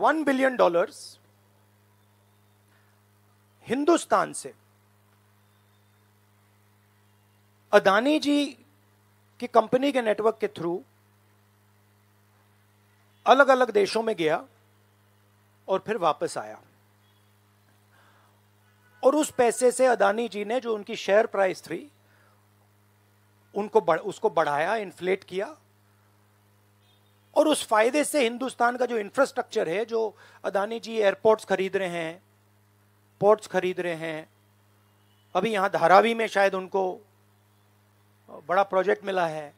one billion dollars Hindustan से अदानी जी की company के नेटवर्क के थ्रू अलग अलग देशों में गया और फिर वापस आया और उस पैसे से अदानी जी ने जो उनकी शेयर प्राइस थी उनको बढ़, उसको बढ़ाया इन्फ्लेट किया और उस फायदे से हिंदुस्तान का जो इंफ्रास्ट्रक्चर है जो अदानी जी एयरपोर्ट्स खरीद रहे हैं पोर्ट्स खरीद रहे हैं अभी यहाँ धारावी में शायद उनको बड़ा प्रोजेक्ट मिला है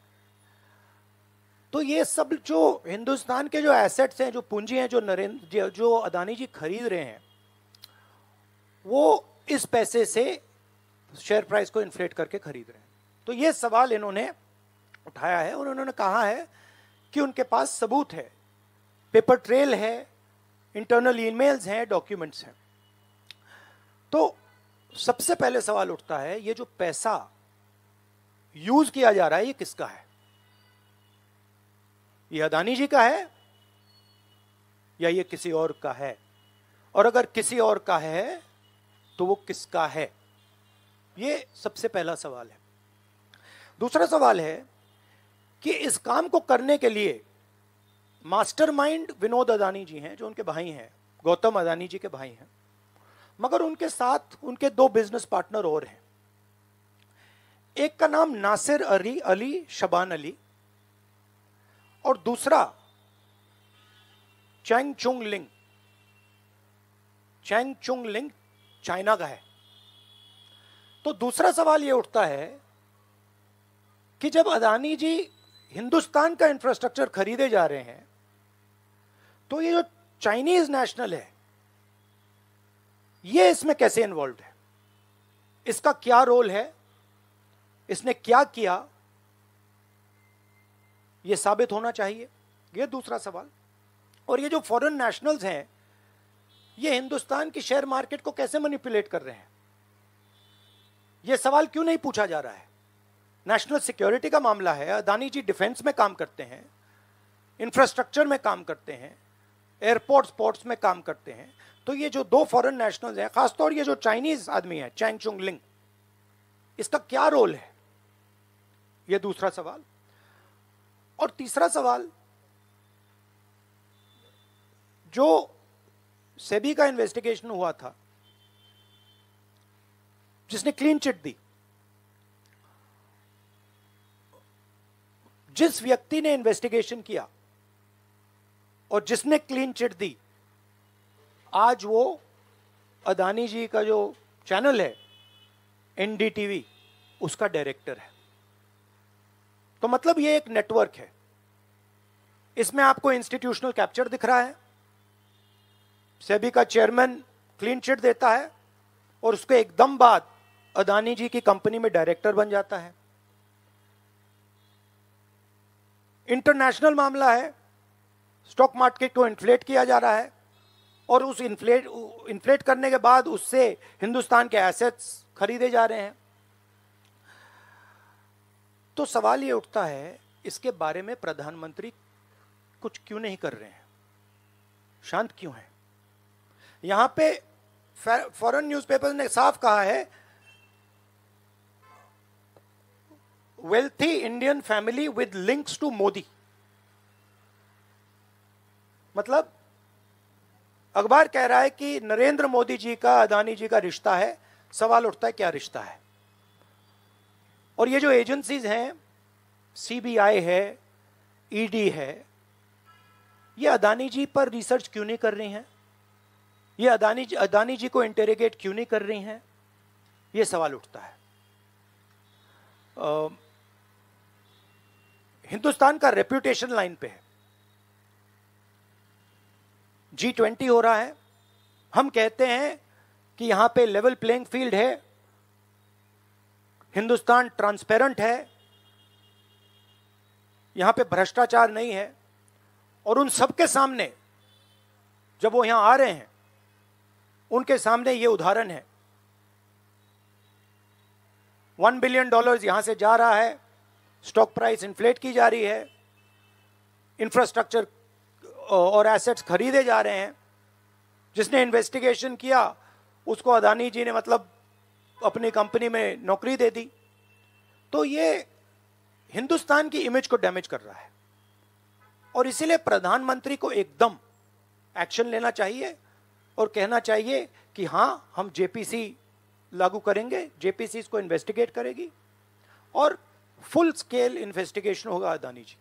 तो ये सब जो हिंदुस्तान के जो एसेट्स हैं जो पूंजी हैं जो नरेंद्र जो अदानी जी खरीद रहे हैं वो इस पैसे से शेयर प्राइस को इन्फ्लेट करके खरीद रहे हैं तो ये सवाल इन्होंने उठाया है और उन्होंने कहा है कि उनके पास सबूत है पेपर ट्रेल है इंटरनल ईमेल्स हैं डॉक्यूमेंट्स हैं तो सबसे पहले सवाल उठता है ये जो पैसा यूज किया जा रहा है ये किसका है ये अदानी जी का है या ये किसी और का है और अगर किसी और का है तो वो किसका है ये सबसे पहला सवाल है दूसरा सवाल है कि इस काम को करने के लिए मास्टरमाइंड विनोद अदानी जी हैं जो उनके भाई हैं गौतम अदानी जी के भाई हैं मगर उनके साथ उनके दो बिजनेस पार्टनर और हैं एक का नाम नासिर अली अली शबान अली और दूसरा चैंग चुंग लिंग चैंग चुंग लिंग चाइना का है तो दूसरा सवाल ये उठता है कि जब अदानी जी हिंदुस्तान का इंफ्रास्ट्रक्चर खरीदे जा रहे हैं तो ये जो चाइनीज नेशनल है ये इसमें कैसे इन्वॉल्व है इसका क्या रोल है इसने क्या किया ये साबित होना चाहिए ये दूसरा सवाल और ये जो फॉरेन नेशनल्स हैं ये हिंदुस्तान की शेयर मार्केट को कैसे मैनिपुलेट कर रहे हैं ये सवाल क्यों नहीं पूछा जा रहा है नेशनल सिक्योरिटी का मामला है अदानी जी डिफेंस में काम करते हैं इंफ्रास्ट्रक्चर में काम करते हैं एयरपोर्ट पोर्ट्स में काम करते हैं तो ये जो दो फॉरेन नेशनल्स हैं खासतौर ये जो चाइनीज आदमी है चैंग चुंग लिंग इसका क्या रोल है ये दूसरा सवाल और तीसरा सवाल जो सेबी का इन्वेस्टिगेशन हुआ था जिसने क्लीन चिट दी जिस व्यक्ति ने इन्वेस्टिगेशन किया और जिसने क्लीन चिट दी आज वो अदानी जी का जो चैनल है एनडीटीवी उसका डायरेक्टर है तो मतलब ये एक नेटवर्क है इसमें आपको इंस्टीट्यूशनल कैप्चर दिख रहा है सेबी का चेयरमैन क्लीन चिट देता है और उसके एकदम बाद अदानी जी की कंपनी में डायरेक्टर बन जाता है इंटरनेशनल मामला है स्टॉक मार्केट को इन्फ्लेट किया जा रहा है और उस इन्फ्लेट इन्फ्लेट करने के बाद उससे हिंदुस्तान के एसेट्स खरीदे जा रहे हैं तो सवाल ये उठता है इसके बारे में प्रधानमंत्री कुछ क्यों नहीं कर रहे हैं शांत क्यों है यहां पे फॉरेन न्यूज़पेपर्स ने साफ कहा है wealthy Indian family with links to Modi मतलब अखबार कह रहा है कि नरेंद्र मोदी जी का अदानी जी का रिश्ता है सवाल उठता है क्या रिश्ता है और ये जो एजेंसीज हैं सीबीआई है ईडी e है ये अदानी जी पर रिसर्च क्यों नहीं कर रही हैं ये अदानी जी अदानी जी को इंटेरोगेट क्यों नहीं कर रही हैं ये सवाल उठता है आ, हिंदुस्तान का रेप्यूटेशन लाइन पे है जी ट्वेंटी हो रहा है हम कहते हैं कि यहां पे लेवल प्लेइंग फील्ड है हिंदुस्तान ट्रांसपेरेंट है यहां पे भ्रष्टाचार नहीं है और उन सबके सामने जब वो यहां आ रहे हैं उनके सामने ये उदाहरण है वन बिलियन डॉलर्स यहां से जा रहा है स्टॉक प्राइस इन्फ्लेट की जा रही है इंफ्रास्ट्रक्चर और एसेट्स खरीदे जा रहे हैं जिसने इन्वेस्टिगेशन किया उसको अदानी जी ने मतलब अपनी कंपनी में नौकरी दे दी तो ये हिंदुस्तान की इमेज को डैमेज कर रहा है और इसीलिए प्रधानमंत्री को एकदम एक्शन लेना चाहिए और कहना चाहिए कि हाँ हम जेपीसी लागू करेंगे जेपीसी इसको इन्वेस्टिगेट करेगी और फुल स्केल इन्वेस्टिगेशन होगा अदानी जी